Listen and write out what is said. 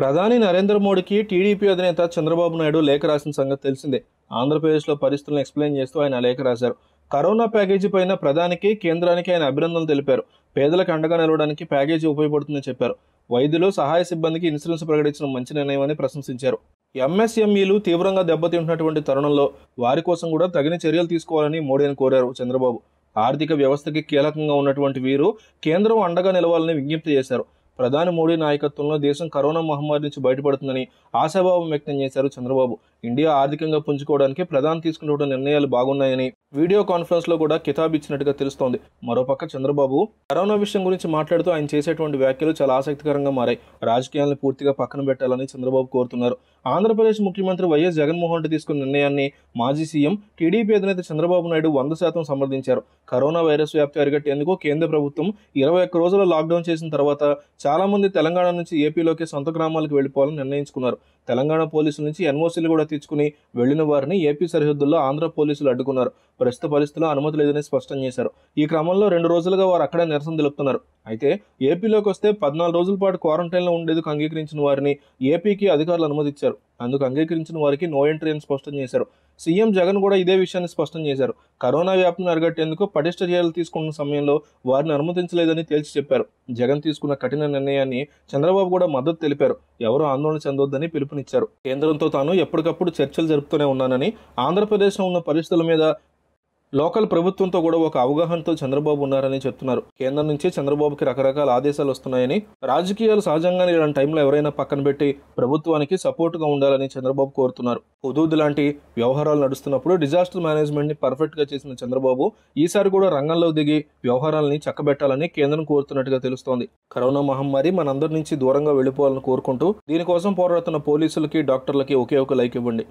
ప్రధాని నరేంద్ర మోడీకి టీడీపీ అధినేత చంద్రబాబు నాయుడు లేఖ రాసిన సంగతి తెలిసిందే ఆంధ్రప్రదేశ్లో పరిస్థితులను ఎక్స్ప్లెయిన్ చేస్తూ ఆయన లేఖ రాశారు కరోనా ప్యాకేజీ పైన ప్రధానికి కేంద్రానికి ఆయన అభినందనలు తెలిపారు పేదలకు అండగా నిలవడానికి ప్యాకేజీ ఉపయోగపడుతుందని చెప్పారు వైద్యులు సహాయ సిబ్బందికి ఇన్సూరెన్స్ ప్రకటించడం మంచి నిర్ణయమని ప్రశంసించారు ఎంఎస్ఎంఈలు తీవ్రంగా దెబ్బతింటున్నటువంటి తరుణంలో వారి కోసం కూడా తగిన చర్యలు తీసుకోవాలని మోడీని కోరారు చంద్రబాబు ఆర్థిక వ్యవస్థకి కీలకంగా ఉన్నటువంటి వీరు కేంద్రం అండగా నిలవాలని విజ్ఞప్తి చేశారు ప్రధాని మోడీ నాయకత్వంలో దేశం కరోనా మహమ్మారి నుంచి బయటపడుతుందని ఆశాభావం వ్యక్తం చేశారు చంద్రబాబు ఇండియా ఆర్థికంగా పుంజుకోవడానికి ప్రధాని తీసుకుంటున్న నిర్ణయాలు బాగున్నాయని వీడియో కాన్ఫరెన్స్లో కూడా కితాబ్ ఇచ్చినట్టుగా తెలుస్తోంది మరోపక్క చంద్రబాబు కరోనా విషయం గురించి మాట్లాడుతూ ఆయన చేసేటువంటి వ్యాఖ్యలు చాలా ఆసక్తికరంగా మారాయి రాజకీయాలను పూర్తిగా పక్కన పెట్టాలని చంద్రబాబు కోరుతున్నారు ఆంధ్రప్రదేశ్ ముఖ్యమంత్రి వైఎస్ జగన్మోహన్ రెడ్డి తీసుకున్న నిర్ణయాన్ని మాజీ సీఎం టీడీపీ అధినేత చంద్రబాబు నాయుడు వంద శాతం సమర్థించారు కరోనా వైరస్ వ్యాప్తి అరికట్టేందుకు కేంద్ర ప్రభుత్వం ఇరవై ఒక్క రోజుల లాక్డౌన్ చేసిన తర్వాత చాలామంది తెలంగాణ నుంచి ఏపీలోకి సొంత గ్రామాలకు వెళ్ళిపోవాలని నిర్ణయించుకున్నారు తెలంగాణ పోలీసుల నుంచి ఎన్ఓసీలు కూడా తీసుకుని వెళ్లిన వారిని ఏపీ సరిహద్దుల్లో ఆంధ్ర పోలీసులు అడ్డుకున్నారు ప్రస్తుత పరిస్థితుల్లో అనుమతి లేదని స్పష్టం చేశారు ఈ క్రమంలో రెండు రోజులుగా వారు అక్కడే నిరసన తెలుపుతున్నారు అయితే ఏపీలోకి వస్తే పద్నాలుగు రోజుల పాటు క్వారంటైన్లో ఉండేందుకు అంగీకరించిన వారిని ఏపీకి అధికారులు అనుమతిచ్చారు అందుకు అంగీకరించిన వారికి నో ఎంట్రీ అని స్పష్టం చేశారు సీఎం జగన్ కూడా ఇదే విషయాన్ని స్పష్టం చేశారు కరోనా వ్యాప్తిని అరిగట్టేందుకు పటిష్ట చర్యలు తీసుకున్న సమయంలో వారిని అనుమతించలేదని తేల్చి చెప్పారు జగన్ తీసుకున్న కఠిన నిర్ణయాన్ని చంద్రబాబు కూడా మద్దతు తెలిపారు ఎవరు ఆందోళన చెందొద్దని పిలుపునిచ్చారు కేంద్రంతో తాను ఎప్పటికప్పుడు చర్చలు జరుపుతూనే ఉన్నానని ఆంధ్రప్రదేశ్లో ఉన్న పరిస్థితుల మీద లోకల్ ప్రభుత్వంతో కూడా ఒక అవగాహనతో చంద్రబాబు ఉన్నారని చెప్తున్నారు కేంద్రం నుంచి చంద్రబాబుకి రకరకాల ఆదేశాలు వస్తున్నాయని రాజకీయాలు సహజంగానే ఇలాంటి టైంలో ఎవరైనా పక్కన పెట్టి ప్రభుత్వానికి సపోర్ట్గా ఉండాలని చంద్రబాబు కోరుతున్నారు హుదూద్ లాంటి వ్యవహారాలు నడుస్తున్నప్పుడు డిజాస్టర్ మేనేజ్మెంట్ని పర్ఫెక్ట్గా చేసిన చంద్రబాబు ఈసారి కూడా రంగంలో దిగి వ్యవహారాలని చక్కబెట్టాలని కేంద్రం కోరుతున్నట్టుగా తెలుస్తోంది కరోనా మహమ్మారి మనందరి నుంచి దూరంగా వెళ్ళిపోవాలని కోరుకుంటూ దీనికోసం పోరాడుతున్న పోలీసులకి డాక్టర్లకి ఒకే ఒక లైక్ ఇవ్వండి